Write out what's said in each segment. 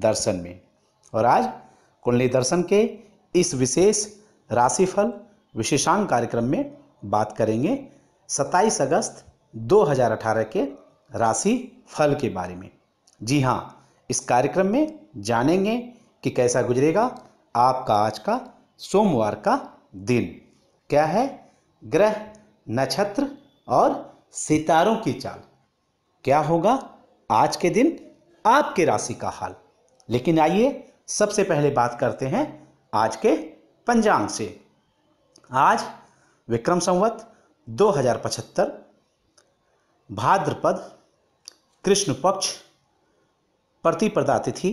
दर्शन में और आज कुंडली दर्शन के इस विशेष राशिफल विशेषांक कार्यक्रम में बात करेंगे 27 अगस्त 2018 के राशि फल के बारे में जी हाँ इस कार्यक्रम में जानेंगे कि कैसा गुजरेगा आपका आज का सोमवार का दिन क्या है ग्रह नक्षत्र और सितारों की चाल क्या होगा आज के दिन आपके राशि का हाल लेकिन आइए सबसे पहले बात करते हैं आज के पंचांग से आज विक्रम संवत 2075 भाद्रपद कृष्ण पक्ष प्रतिप्रदा तिथि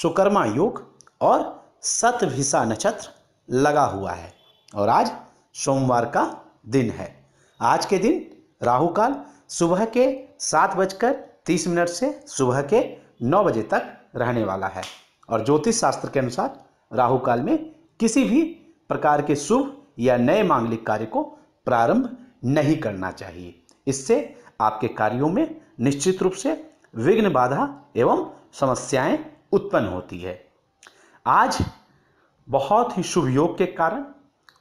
सुकर्मा योग और सतभिसा नक्षत्र लगा हुआ है और आज सोमवार का दिन है आज के दिन राहु काल सुबह के सात बजकर तीस मिनट से सुबह के नौ बजे तक रहने वाला है और ज्योतिष शास्त्र के अनुसार राहु काल में किसी भी प्रकार के शुभ या नए मांगलिक कार्य को प्रारंभ नहीं करना चाहिए इससे आपके कार्यों में निश्चित रूप से विघ्न बाधा एवं समस्याएं उत्पन्न होती है आज बहुत ही शुभ योग के कारण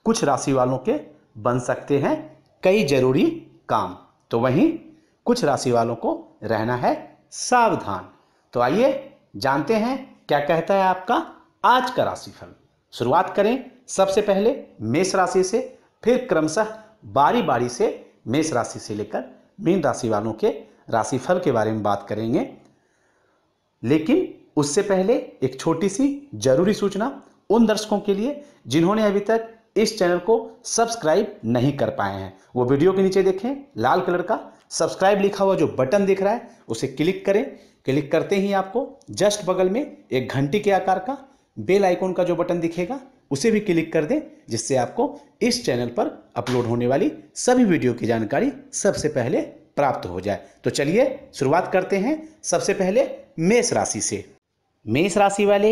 कुछ राशि वालों के बन सकते हैं कई जरूरी काम तो वहीं कुछ राशि वालों को रहना है सावधान तो आइए जानते हैं क्या कहता है आपका आज का राशिफल शुरुआत करें सबसे पहले मेष राशि से फिर क्रमशः बारी बारी से मेष राशि से लेकर मीन राशि वालों के राशिफल के बारे में बात करेंगे लेकिन उससे पहले एक छोटी सी जरूरी सूचना उन दर्शकों के लिए जिन्होंने अभी तक इस चैनल को सब्सक्राइब नहीं कर पाए हैं वो वीडियो के नीचे देखें लाल कलर का सब्सक्राइब लिखा हुआ जो बटन दिख रहा है उसे क्लिक करें क्लिक करते ही आपको जस्ट बगल में एक घंटी के आकार का बेल आइकॉन का जो बटन दिखेगा उसे भी क्लिक कर दें जिससे आपको इस चैनल पर अपलोड होने वाली सभी वीडियो की जानकारी सबसे पहले प्राप्त हो जाए तो चलिए शुरुआत करते हैं सबसे पहले मेष राशि से मेष राशि वाले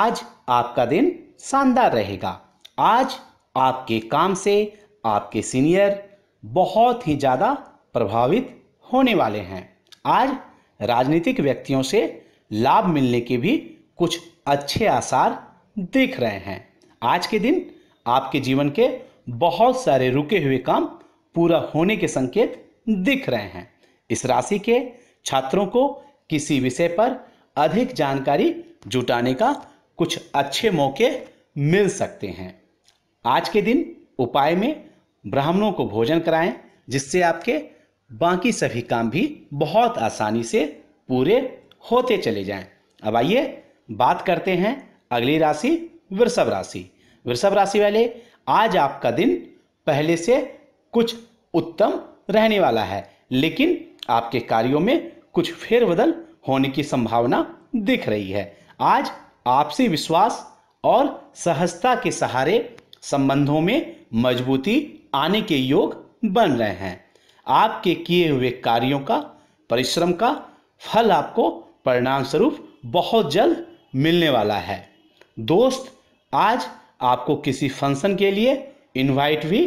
आज आपका दिन शानदार रहेगा आज आपके काम से आपके सीनियर बहुत ही ज़्यादा प्रभावित होने वाले हैं आज राजनीतिक व्यक्तियों से लाभ मिलने के भी कुछ अच्छे आसार देख रहे हैं आज के दिन आपके जीवन के बहुत सारे रुके हुए काम पूरा होने के संकेत दिख रहे हैं इस राशि के छात्रों को किसी विषय पर अधिक जानकारी जुटाने का कुछ अच्छे मौके मिल सकते हैं आज के दिन उपाय में ब्राह्मणों को भोजन कराएं जिससे आपके बाकी सभी काम भी बहुत आसानी से पूरे होते चले जाएं। अब आइए बात करते हैं अगली राशि वृषभ राशि वृषभ राशि वाले आज आपका दिन पहले से कुछ उत्तम रहने वाला है लेकिन आपके कार्यों में कुछ फेरबदल होने की संभावना दिख रही है आज आपसी विश्वास और सहजता के सहारे संबंधों में मजबूती आने के योग बन रहे हैं आपके किए हुए कार्यों का परिश्रम का फल आपको परिणाम स्वरूप बहुत जल्द मिलने वाला है दोस्त आज आपको किसी फंक्शन के लिए इनवाइट भी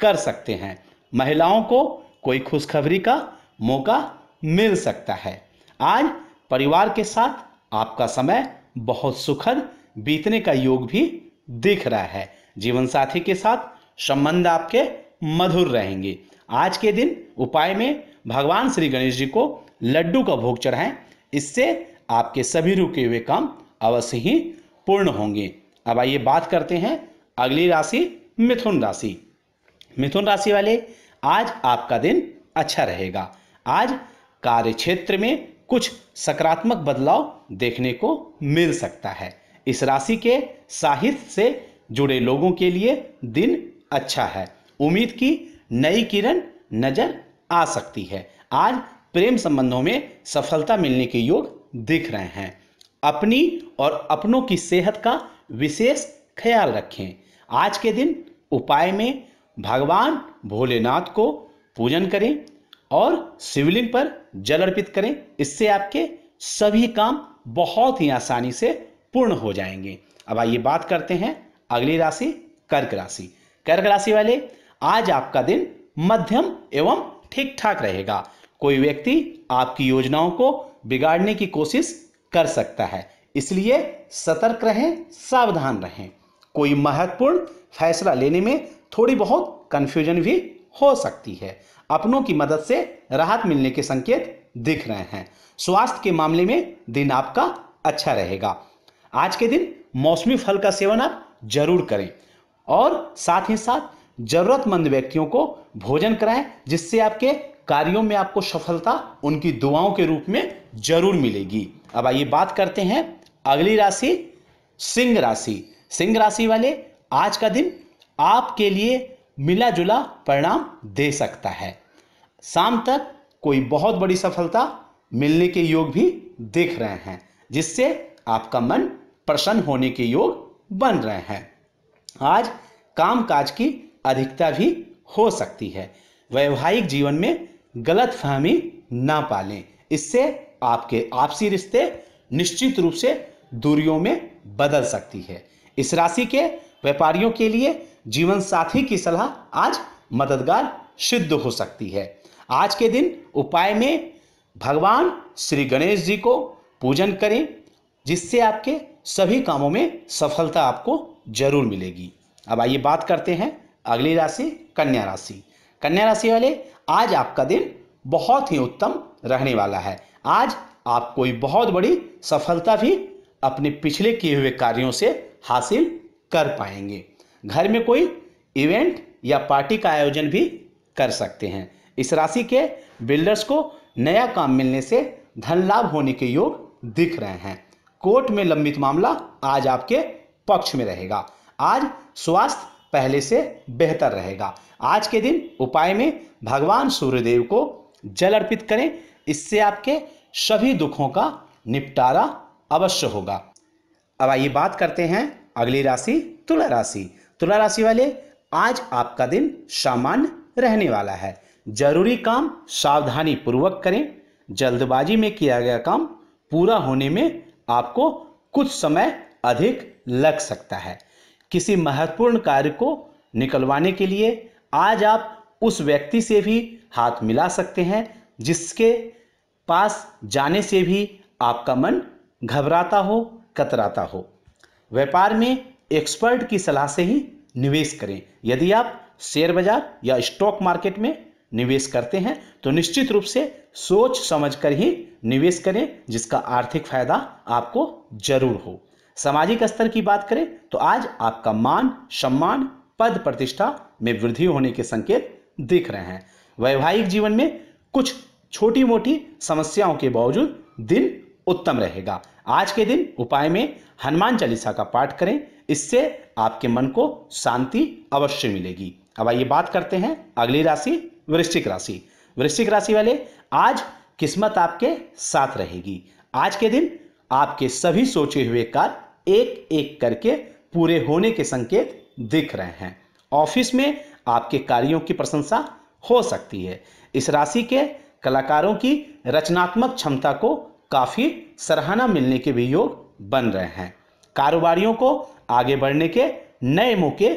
कर सकते हैं महिलाओं को कोई खुशखबरी का मौका मिल सकता है आज परिवार के साथ आपका समय बहुत सुखद बीतने का योग भी दिख रहा है जीवन साथी के साथ संबंध आपके मधुर रहेंगे आज के दिन उपाय में भगवान श्री गणेश जी को लड्डू का भोग चढ़ाएं इससे आपके सभी रुके हुए काम अवश्य ही पूर्ण होंगे अब आइए बात करते हैं अगली राशि मिथुन राशि मिथुन राशि वाले आज आपका दिन अच्छा रहेगा आज कार्य क्षेत्र में कुछ सकारात्मक बदलाव देखने को मिल सकता है इस राशि के साहित्य से जुड़े लोगों के लिए दिन अच्छा है उम्मीद की नई किरण नजर आ सकती है आज प्रेम संबंधों में सफलता मिलने के योग दिख रहे हैं अपनी और अपनों की सेहत का विशेष ख्याल रखें आज के दिन उपाय में भगवान भोलेनाथ को पूजन करें और शिवलिंग पर जल अर्पित करें इससे आपके सभी काम बहुत ही आसानी से पूर्ण हो जाएंगे अब आइए बात करते हैं अगली राशि कर्क राशि कर्क राशि वाले आज आपका दिन मध्यम एवं ठीक ठाक रहेगा कोई व्यक्ति आपकी योजनाओं को बिगाड़ने की कोशिश कर सकता है इसलिए सतर्क रहें सावधान रहें कोई महत्वपूर्ण फैसला लेने में थोड़ी बहुत कन्फ्यूजन भी हो सकती है अपनों की मदद से राहत मिलने के संकेत दिख रहे हैं स्वास्थ्य के मामले में दिन आपका अच्छा रहेगा आज के दिन मौसमी फल का सेवन आप जरूर करें और साथ ही साथ जरूरतमंद व्यक्तियों को भोजन कराएं जिससे आपके कार्यों में आपको सफलता उनकी दुआओं के रूप में जरूर मिलेगी अब आइए बात करते हैं अगली राशि सिंह राशि सिंह राशि वाले आज का दिन आपके लिए मिला जुला परिणाम दे सकता है शाम तक कोई बहुत बड़ी सफलता मिलने के योग भी देख रहे हैं जिससे आपका मन प्रसन्न होने के योग बन रहे हैं आज काम काज की अधिकता भी हो सकती है वैवाहिक जीवन में गलत फहमी ना पालें इससे आपके आपसी रिश्ते निश्चित रूप से दूरियों में बदल सकती है इस राशि के व्यापारियों के लिए जीवन साथी की सलाह आज मददगार सिद्ध हो सकती है आज के दिन उपाय में भगवान श्री गणेश जी को पूजन करें जिससे आपके सभी कामों में सफलता आपको जरूर मिलेगी अब आइए बात करते हैं अगली राशि कन्या राशि कन्या राशि वाले आज आपका दिन बहुत ही उत्तम रहने वाला है आज आप कोई बहुत बड़ी सफलता भी अपने पिछले किए हुए कार्यों से हासिल कर पाएंगे घर में कोई इवेंट या पार्टी का आयोजन भी कर सकते हैं इस राशि के बिल्डर्स को नया काम मिलने से धन लाभ होने के योग दिख रहे हैं कोर्ट में लंबित मामला आज आपके पक्ष में रहेगा आज स्वास्थ्य पहले से बेहतर रहेगा आज के दिन उपाय में भगवान सूर्यदेव को जल अर्पित करें इससे आपके सभी दुखों का निपटारा अवश्य होगा अब आइए बात करते हैं अगली राशि तुला राशि तुला राशि वाले आज आपका दिन सामान्य रहने वाला है जरूरी काम सावधानी पूर्वक करें जल्दबाजी में किया गया काम पूरा होने में आपको कुछ समय अधिक लग सकता है किसी महत्वपूर्ण कार्य को निकलवाने के लिए आज आप उस व्यक्ति से भी हाथ मिला सकते हैं जिसके पास जाने से भी आपका मन घबराता हो कतराता हो व्यापार में एक्सपर्ट की सलाह से ही निवेश करें यदि आप शेयर बाजार या स्टॉक मार्केट में निवेश करते हैं तो निश्चित रूप से सोच समझकर ही निवेश करें जिसका आर्थिक फायदा आपको जरूर हो सामाजिक स्तर की बात करें तो आज आपका मान सम्मान पद प्रतिष्ठा में वृद्धि होने के संकेत दिख रहे हैं वैवाहिक जीवन में कुछ छोटी मोटी समस्याओं के बावजूद दिन उत्तम रहेगा आज के दिन उपाय में हनुमान चालीसा का पाठ करें इससे आपके मन को शांति अवश्य मिलेगी अब आइए बात करते हैं अगली राशि वृश्चिक राशि वृश्चिक राशि वाले आज किस्मत आपके साथ रहेगी आज के दिन आपके सभी सोचे हुए कार्य एक एक करके पूरे होने के संकेत दिख रहे हैं ऑफिस में आपके कार्यों की प्रशंसा हो सकती है इस राशि के कलाकारों की रचनात्मक क्षमता को काफ़ी सराहना मिलने के भी योग बन रहे हैं कारोबारियों को आगे बढ़ने के नए मौके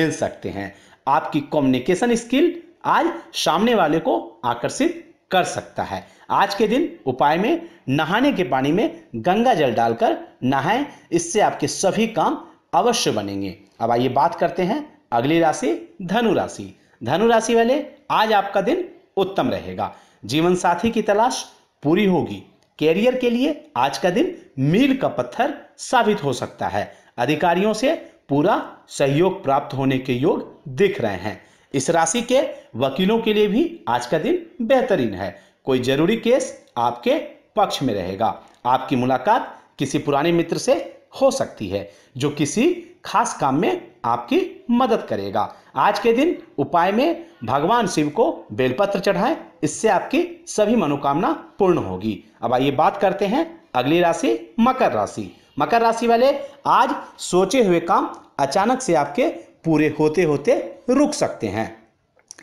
मिल सकते हैं आपकी कम्युनिकेशन स्किल आज सामने वाले को आकर्षित कर सकता है आज के दिन उपाय में नहाने के पानी में गंगा जल डालकर नहाएं इससे आपके सभी काम अवश्य बनेंगे अब आइए बात करते हैं अगली राशि धनु राशि धनु राशि वाले आज आपका दिन उत्तम रहेगा जीवन साथी की तलाश पूरी होगी कैरियर के लिए आज का दिन मील का पत्थर साबित हो सकता है अधिकारियों से पूरा सहयोग प्राप्त होने के योग दिख रहे हैं इस राशि के वकीलों के लिए भी आज का दिन बेहतरीन है कोई जरूरी केस आपके पक्ष में रहेगा आपकी मुलाकात किसी पुराने मित्र से हो सकती है जो किसी खास काम में आपकी मदद करेगा आज के दिन उपाय में भगवान शिव को बेलपत्र चढ़ाएं इससे आपकी सभी मनोकामना पूर्ण होगी अब आइए बात करते हैं अगली राशि मकर राशि मकर राशि वाले आज सोचे हुए काम अचानक से आपके पूरे होते होते रुक सकते हैं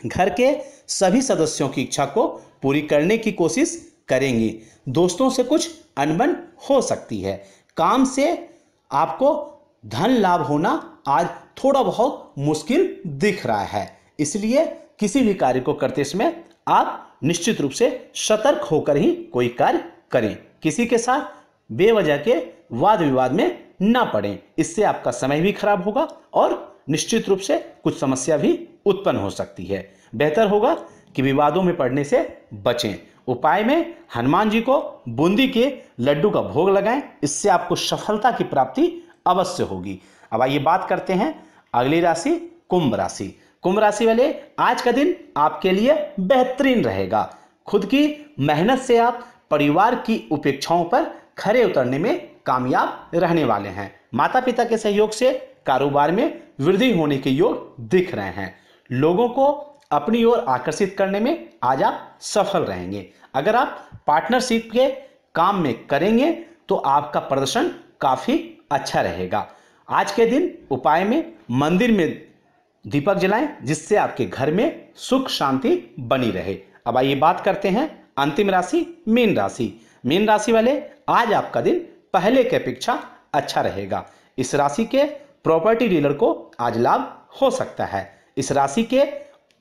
घर के सभी सदस्यों की इच्छा को पूरी करने की कोशिश करेंगी दोस्तों से कुछ अनबन हो सकती है काम से आपको धन लाभ होना आज थोड़ा बहुत मुश्किल दिख रहा है इसलिए किसी भी कार्य को करते समय आप निश्चित रूप से सतर्क होकर ही कोई कार्य करें किसी के साथ बेवजह के वाद विवाद में ना पड़ें इससे आपका समय भी खराब होगा और निश्चित रूप से कुछ समस्या भी उत्पन्न हो सकती है बेहतर होगा कि विवादों में पड़ने से बचें उपाय में हनुमान जी को बूंदी के लड्डू का भोग लगाएं इससे आपको सफलता की प्राप्ति अवश्य होगी अब आइए बात करते हैं अगली राशि कुंभ राशि कुंभ राशि वाले आज का दिन आपके लिए बेहतरीन रहेगा खुद की मेहनत से आप परिवार की उपेक्षाओं पर खरे उतरने में कामयाब रहने वाले हैं माता पिता के सहयोग से कारोबार में वृद्धि होने के योग दिख रहे हैं लोगों को अपनी ओर आकर्षित करने में आज आप सफल रहेंगे अगर आप पार्टनरशिप के काम में करेंगे तो आपका प्रदर्शन काफ़ी अच्छा रहेगा आज के दिन उपाय में मंदिर में दीपक जलाएं जिससे आपके घर में सुख शांति बनी रहे अब आइए बात करते हैं अंतिम राशि मीन राशि मीन राशि वाले आज आपका दिन पहले के अपेक्षा अच्छा रहेगा इस राशि के प्रॉपर्टी डीलर को आज लाभ हो सकता है इस राशि के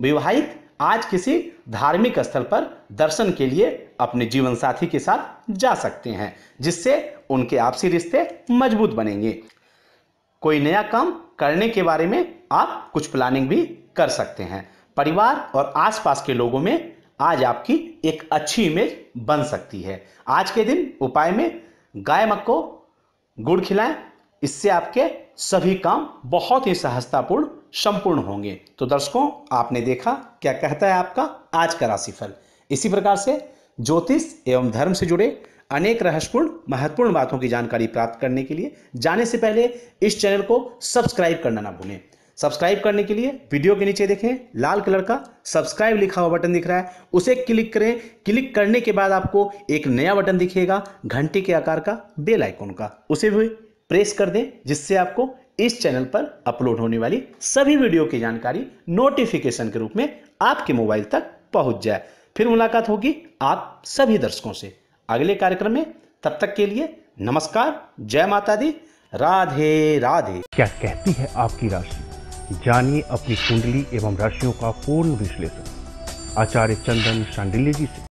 विवाहित आज किसी धार्मिक स्थल पर दर्शन के लिए अपने जीवन साथी के साथ जा सकते हैं जिससे उनके आपसी रिश्ते मजबूत बनेंगे कोई नया काम करने के बारे में आप कुछ प्लानिंग भी कर सकते हैं परिवार और आसपास के लोगों में आज आपकी एक अच्छी इमेज बन सकती है आज के दिन उपाय में गाय मक्को गुड़ खिलाएं इससे आपके सभी काम बहुत ही सहजतापूर्ण संपूर्ण होंगे तो दर्शकों आपने देखा क्या कहता है आपका आज का राशिफल इसी प्रकार से ज्योतिष एवं धर्म से जुड़े अनेक रहस्यपूर्ण महत्वपूर्ण बातों की जानकारी प्राप्त करने के लिए जाने से पहले इस चैनल को सब्सक्राइब करना ना भूलें सब्सक्राइब करने के लिए वीडियो के नीचे देखें लाल कलर का सब्सक्राइब लिखा हुआ बटन दिख रहा है उसे क्लिक करें क्लिक करने के बाद आपको एक नया बटन दिखेगा घंटे के आकार का बेल आइकॉन का उसे भी प्रेस कर दें जिससे आपको इस चैनल पर अपलोड होने वाली सभी वीडियो की जानकारी नोटिफिकेशन के रूप में आपके मोबाइल तक पहुंच जाए फिर मुलाकात होगी आप सभी दर्शकों से अगले कार्यक्रम में तब तक के लिए नमस्कार जय माता दी राधे राधे क्या कहती है आपकी राशि जानिए अपनी कुंडली एवं राशियों का पूर्ण विश्लेषण आचार्य चंदन शांडिल्य जी से